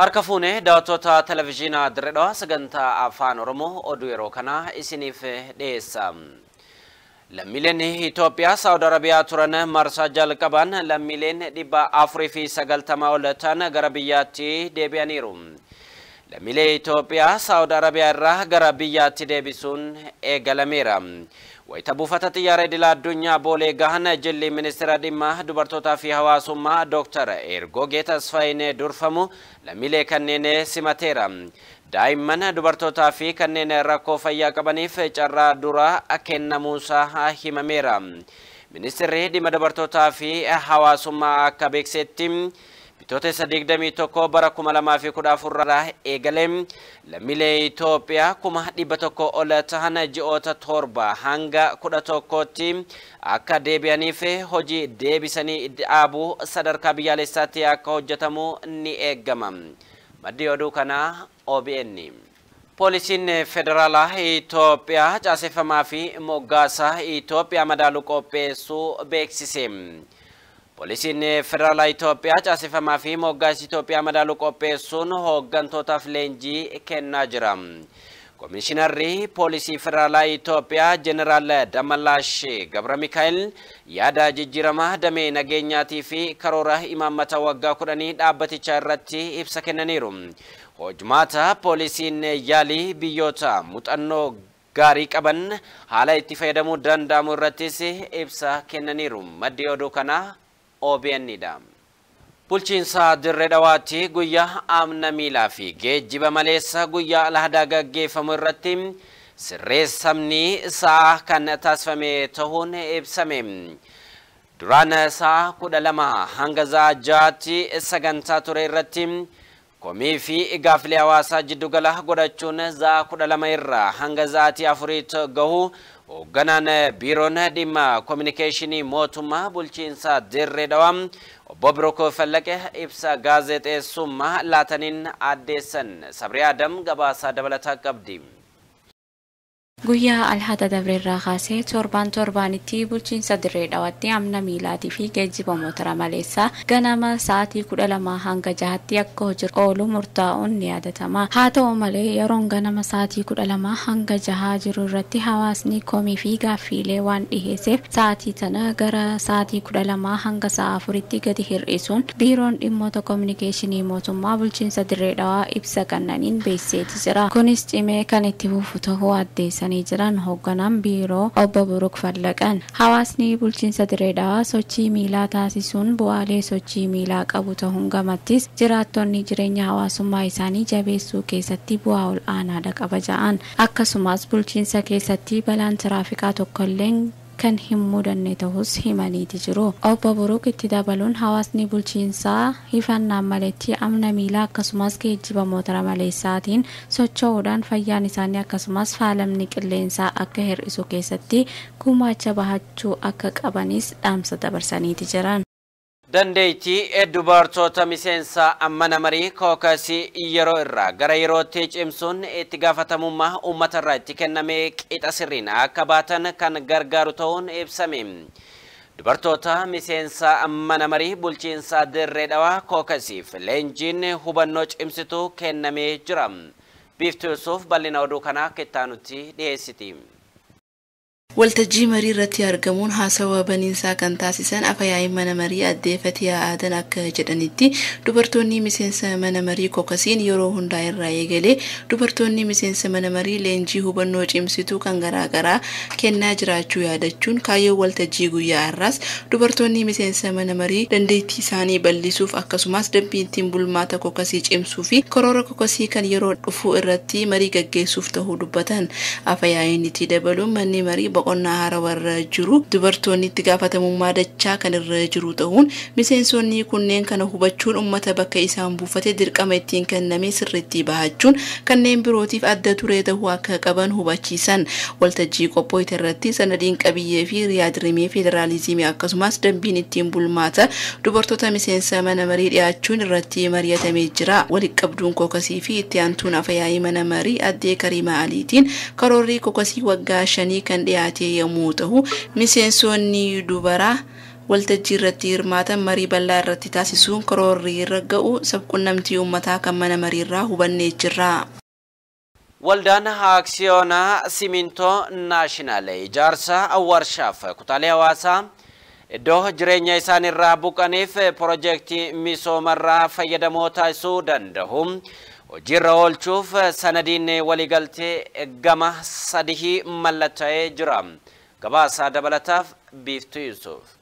Harka fuunee daawwattoota televizyiinaa Dirreedhaa sagantaa afaan Oromoo oduu yeroo kanaa isiniif dhiyeessa. Lammiileen Itoophiyaa Saawud Arabiyaa turan marsaa jalqaban lammiileen dhibba afurii fi sagaltamaa ol ta'an gara biyyaatti deebi'aniiru. Lammiilee Itoophiyaa Saawud Arabiyaa irraa gara biyyaatti deebisuun eegalameera. ወይተ ቡፈተ ጥያሬ ድል አዱኛ ቦሌ ጋህነ ጅሊ ሚኒስትር ዲማ ዱበርቶታ ፊ ሀዋሱማ ዶክተር ኤርጎጌ ተስፋይኔ ዱርፈሙ ለሚሌ ከኔኔ ሲመቴራ ዳይመን ዱበርቶታ ፊ ከኔኔ ረኮ ፈያ ቀበኒፍ ጨራ ዱራ አኬነ ሙሳ ሂመሜራ ሚኒስትር ዲማ ዱበርቶታ ፊ ሀዋሱማ አካቤክሴቲም Itiyootaa isa 21 bara 2014 irraa eegalee lammiilee Itoophiyaa kuma dhibba tokko ol ta'an ji'oota torba hanga kudha tokkotti akka deebi'aniif hojii deebisanii dhaabuu sadarkaa biyyaalessaatti akka hojjetamu ni eegama. maddi oduu kanaa OBN. Poolisiin federaalaa Itoophiyaa caaseffamaa fi moggaasaa Itoophiyaa madaalu qopheessuu beeksise. Poolisiin eh, federaalaa Itoophiyaa caasifamaa fi moggaasii Itoophiyaa madaaluu qopheessuun hooggantootaaf leenjii kennaa jira. Komishinarri Poolisii Federaalaa Itoophiyaa Jeneraal damalaashi Gabra Mikaa'el yaada jijjiirama damee nageenyaatii fi karoora imaammata waggaa kudhanii dhaabbatichaa irratti ibsa kennaniiru. Hojmaata poolisiin yaalii biyyoota muuxannoo gaarii qaban haala itti fayyadamuu danda'amu irrattis ibsa kennaniiru. Maddi oduu kana. OBN'dha. Bulchiinsa Dirree Dhawaatti guyyaa amna miilaa fi geejjiba maleessa guyyaa alhaadaa gaggeeffamu irratti sirreessamni isaa kan taasifame ta'uun ibsame. Duraan isaa lama hanga za'a jaatti sagantaa ture irratti komii fi gaaffilii hawaasaa jiddugala godhachuun za'a kudha lama irraa hanga za'aatii afuriitti gahu hoogganaan biiroon dhimma koominikeeshinii mootummaa bulchiinsaa dirree dhawaa obbo Birokoo Fallaqe ibsa gaazexeessummaa laataniin addeessan sabri Adam gabaasaa dabalataa qabdi. guyyaa alhata dabreerraa kaasee torbaan torbaanitti bulchiinsa dirree dhawaatti amna miilaatii fi geejjiba motora maleessaa ganama sa'aatii kudha lamaa hanga jahatti akka hojii oolu murtaa'uun ni yaadatama haa ta'u malee yeroon ganama sa'aatii kudha lama hanga jahaa jiru irratti hawaasni komii fi gaaffiilee waan dhiheesseef sa'aatii tana gara sa'aatii kudha lama hanga sa'a afuritti gadi hir'isuun biiroon dhimmoota koominikeeshinii mootummaa bulchiinsa dirree dhawaa ibsa kannaniin beekseeti jira kunis cimee kan itti fufu ta'uu addeessan ta'anii jiran hoogganaan biiroo obbo Buruk Fallaqan hawaasni bulchiinsa direedhaa sochii miilaa taasisuun bu'aalee sochii miilaa qabu ta'uun gamattis jiraattonni jireenya hawaasummaa isaanii jabeessuu keessatti bu'aa ol aanaadha qaba ja'an akkasumas bulchiinsa keessatti balaan tiraafikaa tokkolleen kan hin mudanne ta'us himaniiti jiru. Obbo Buruuq itti dabaluun hawaasni bulchiinsaa hifannaan maletti amna miilaa akkasumas geejjiba mootara maleessaatiin socho'uudhaan fayyaan isaanii akkasumas faalamni qilleensaa akka hir'isu keessatti gumaacha bahachuu akka qabanis dhaamsa dabarsaniiti jiran. dandeeytii dubartoota miseensa ammana marii kookasii yeroo irraa gara yerootti cimsuun itti gaafatamummaa uummata irraa itti kenname qixa sirriin akka baatan kan gargaaru ta'uun ibsame. Dubartoota miseensa mana marii bulchiinsa dirree dhawaa kookasiif leenjiin hubannoo cimsitu kennamee jira. Biiftuu Yusuuf bal'ina oduu kanaa akka itti aanutti dhiyeessiti. waltajjii marii irratti argamuun haasawaa baniinsaa kan taasisan afayaa'iin mana marii addeeffati yaa'aatan akka jedhanitti dubartoonni miseensa mana marii kokasiin yeroo hundaa irraa eegalee dubartoonni miseensa mana marii leenjii hubannoo cimsituu kan garaagaraa kennaa jiraachuu yaadachuun kaayyoo waltajjii guyyaa irraas dubartoonni miseensa mana marii dandeettii isaanii bal'isuuf akkasumas dambiitiin bulmaata kokasii cimsuu fi koroora kokasii kan yeroo dhufuu irratti marii gaggeessuuf ta'uu dubbatan dabaluun manni marii boqonnaa harawarra jiru dubartoonni itti gaafatamummaa dachaa kan irra jiru ta'uun miseensonni kunneen kana hubachuun uummata bakka isaan buufate dirqama ittiin kenname sirriitti bahachuun kanneen birootiif adda ture ta'uu akka qaban hubachiisan waltajjii qophooyte irratti sanadiin qabiyyee fi riyaadirimee federaalizimii akkasumas dambiin ittiin bulmaata dubartoota miseensa mana marii dhiyaachuun irratti mari'atamee jira waliqabduun kokasii fi itti aantuun afayaayi mana marii addee karimaa aliitiin karoorrii kokasii waggaa shanii kan dhiyaate. dhiyaate ta'u miseensonni dubaraa waltajjii irratti hirmaatan marii bal'aa irratti taasisuun karoorri irra ga'u sabqunnamtii uummataa kan mana mariirraa hubannee jirra. Waldaan Aaksiyoonaa Simintoo Naashinaalee ijaarsa warshaaf kutaalee hawaasaa iddoo jireenya isaan irraa buqaniif piroojeektii misoomarraa fayyadamoo taasisuu danda'u hojiirra oolchuuf sanadiin waliigaltee gama sadihii mallatta'ee jira gabaasaa dabalataaf biiftuu Yuusuf.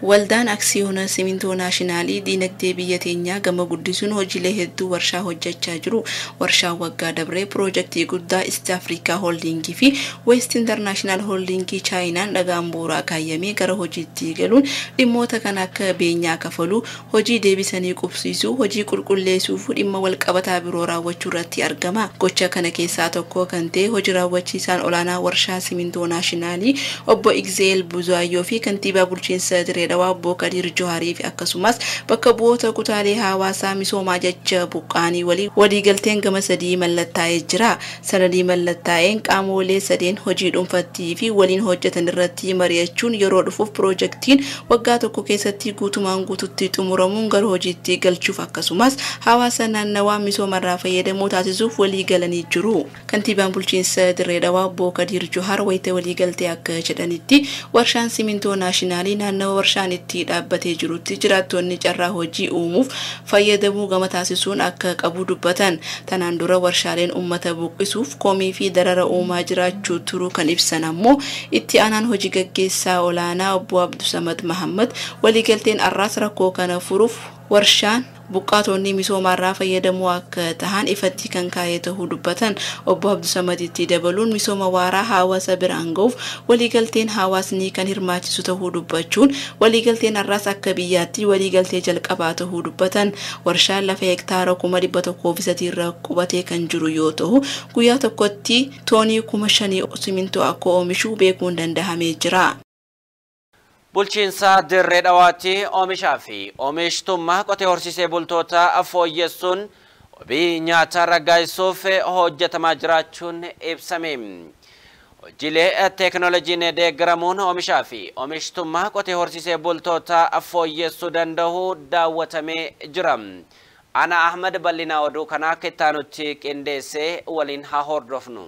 Waldaan aksiyoona simintoo naashinaalii diinagdee biyya teenyaa gama guddisuun hojiilee hedduu warshaa hojjechaa jiru. Warshaan waggaa dabre proojektii guddaa East Afrikaa Hooldiingii fi West International Hooldiingii Chaayinaan dhagaan bu'uuraa kaayyamee gara hojiitti galuun dhimmoota kan akka beenyaa kafaluu, hojii deebisanii qubsiisuu, hojii qulqulleessuu fi dhimma walqabataa biroo raawwachuu irratti argama. Gocha kana keessaa tokko kan ta'e hojii raawwachiisaan olaanaa warshaa simintoo naashinaalii obbo Igzeel Buzaayyoo fi kantiibaa bulchiinsa diree jedhawaa Kadir Johaarii fi akkasumas bakka bu'oota kutaalee hawaasaa misoomaa jecha buqqaanii walii waliigalteen gama sadii mallattaa'ee jira. Sanadii mallattaa'een qaamolee sadeen hojii dhuunfattii fi waliin hojjetan irratti mari'achuun yeroo dhufuuf piroojektiin waggaa tokko keessatti guutumaan guututti xumuramuun gara hojiitti galchuuf akkasumas hawaasa naannawaa misoomarraa fayyadamoo taasisuuf walii galanii jiru. Kantiibaan bulchiinsa Dirree Dhawaa Kadir Johaar wayita waliigaltee akka jedhanitti warshaan simintoo naashinaalii naannawa warshaa bishaan itti dhaabbatee jirutti jiraattonni carraa hojii uumuuf fayyadamuu gama taasisuun akka qabu dubbatan. Tanaan dura warshaaleen uummata buqqisuuf koomii fi darara uumaa jiraachuu turuu kan ibsan ammoo itti aanaan hojii gaggeessaa olaanaa obbo Abdusamad Mahammad waliigalteen arraas rakkoo kana furuuf warshaan buqqaatonni misoomarraa fayyadamuu akka ta'an ifatti kan kaa'ee ta'uu dubbatan obbo Abdusamaatiitti dabaluun misooma waaraa hawaasa biraan gahuuf waliigalteen hawaasni kan hirmaachisu ta'uu dubbachuun waliigalteen har'aas akka biyyaatti waliigaltee jalqabaa ta'uu dubbatan warshaan lafa hektaara kuma dhibba qubatee kan jiru yoo ta'u guyyaa tokkotti toonii kuma shanii simintoo akka oomishuu beekuun danda'amee jira. Bulchiinsa dirree dhawaatti oomishaa fi oomishtummaa qotee horsiisee af fooyyessuun hobii nyaataa raggaa'isuuf hojjetamaa jiraachuun ibsame. Hojiilee teekinooloojiin deeggaramuun oomishaa fi oomishtummaa qotee horsiisee af fooyyessuu danda'u daawwatamee jira. Anaa Ahmad bal'inaa oduu kana akka itti aanutti qindeessee waliin haa hordofnu.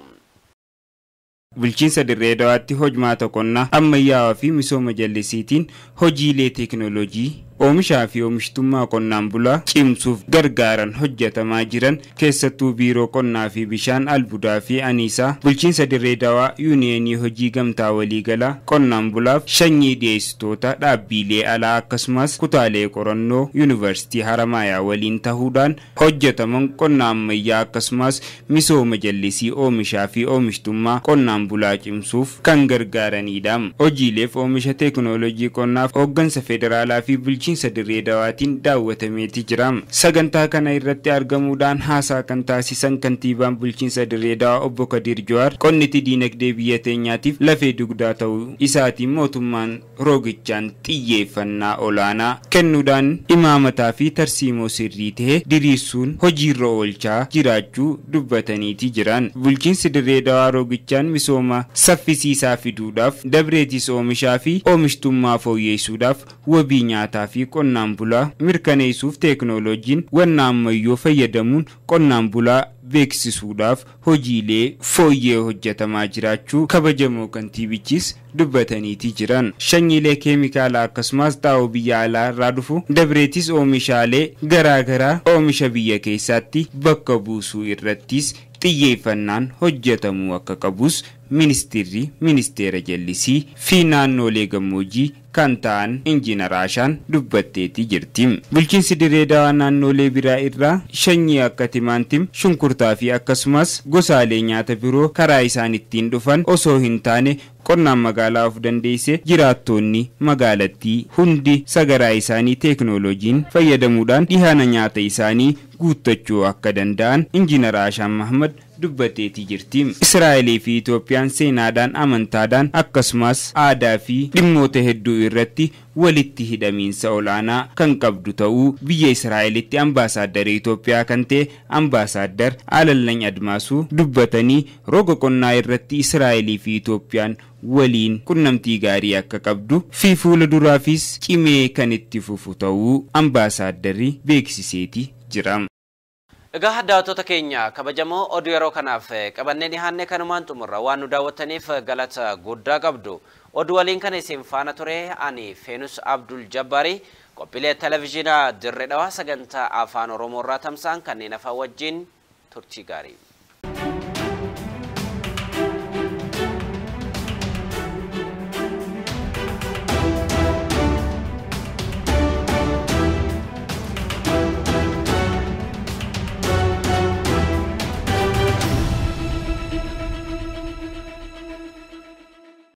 Bulchiinsa Dirree Dawaatti hojmaa tokkonnaa ammayyaawaa fi misooma jallisiitiin hojiilee teekinooloojii oomishaa fi oomishtummaa qonnaan bulaa cimsuuf gargaaran hojjetamaa jiran keessattuu biiroo qonnaa fi bishaan albuudaa fi aniisaa bulchiinsa dirree dawaa yuuniyeenii hojii gamtaa waliigalaa qonnaan bulaaf shanyii dhiyeessitoota dhaabbiilee alaa akkasumas kutaalee qorannoo yuunivarsiitii haramaayaa waliin ta'uudhaan hojjetaman qonna ammayyaa akkasumas misooma jallisii oomishaa fi oomishtummaa qonnaan bulaa cimsuuf kan gargaaranidha. Hojiileef oomisha teekinooloojii qonnaaf hooggansa federaalaa fi bulchiinsa bulchiinsa dirree dawaatiin daawwatameetii Sagantaa kana irratti argamuudhaan haasaa kan taasisan kantiibaan bulchiinsa dirree dawaa obbo Kadir Jawaar qonniti diinagdee biyya teenyaatiif lafee dugdaa ta'uu isaatiin mootummaan roogichaan xiyyeeffannaa olaanaa kennuudhaan imaamataa fi tarsiimoo sirrii ta'e diriirsuun hojiirra oolchaa jiraachuu dubbataniitii jiran. Bulchiinsi dirree dawaa roogichaan misooma saffisiisaa fiduudhaaf dabreetis oomishaa fi oomishtummaa fooyyeessuudhaaf wabii nyaataa qonnaan bulaa mirkaneessuuf teeknoolojiin wanna ammayyoo fayyadamuun qonnaan bulaa beeksisuudhaaf hojiilee fooyyee hojjetamaa jiraachuu kabajamoo kantiibichis dubbataniitii jiran shanyiilee keemikaalaa akkasumas xaa'oo biyya alaa irraa dhufu dabreetis oomishaalee garaagaraa oomisha biyya keessaatti bakka buusuu irrattis xiyyeeffannaan hojjetamuu akka qabus ministeerri ministeera jallisii fi naannolee gammoojjii kan ta'an injiinar Ashaan dubbatteeti jirti. Bulchiinsi direedawaa naannolee biraa irraa shanyii akka timaantim, shunkurtaa fi akkasumas gosaalee nyaata biroo karaa isaan ittiin dhufan osoo hin taane qonnaan magaalaa of dandeesse jiraattonni magaalattii hundi sagaraa isaanii teeknooloojiin fayyadamuudhaan dhihaana nyaata isaanii guuttachuu akka danda'an injiinar Ashaan Mahamad dubbateetii jirti. Israa'elii fi Itoophiyaan seenaadhaan, amantaadhaan akkasumas aadaa fi dhimmoota hedduu irratti walitti hidhamiinsa olaanaa kan qabdu ta'uu biyya Israa'elitti ambaasaadaree Itoophiyaa kan ta'e ambaasaadar Alallany Admaasuu dubbatanii roga qonnaa irratti Israa'elii fi Itoophiyaan waliin qunnamtii gaarii akka qabdu fi fuula duraafis cimee kan itti fufu ta'uu ambaasaadarri beeksiseeti jira. Egaa daawwattoota keenya kabajamoo oduu yeroo kanaaf qabannee dhiyaanne kanumaan xumurra waan nu daawwattaniif galata guddaa qabdu. Oduu waliin kana isin faana ture ani Feenus Abdul Jabbaari qophiilee televezyiinaa dirree dhawaa sagantaa afaan Oromoo irraa tamsa'an kanneen afaan wajjin turtii gaarii.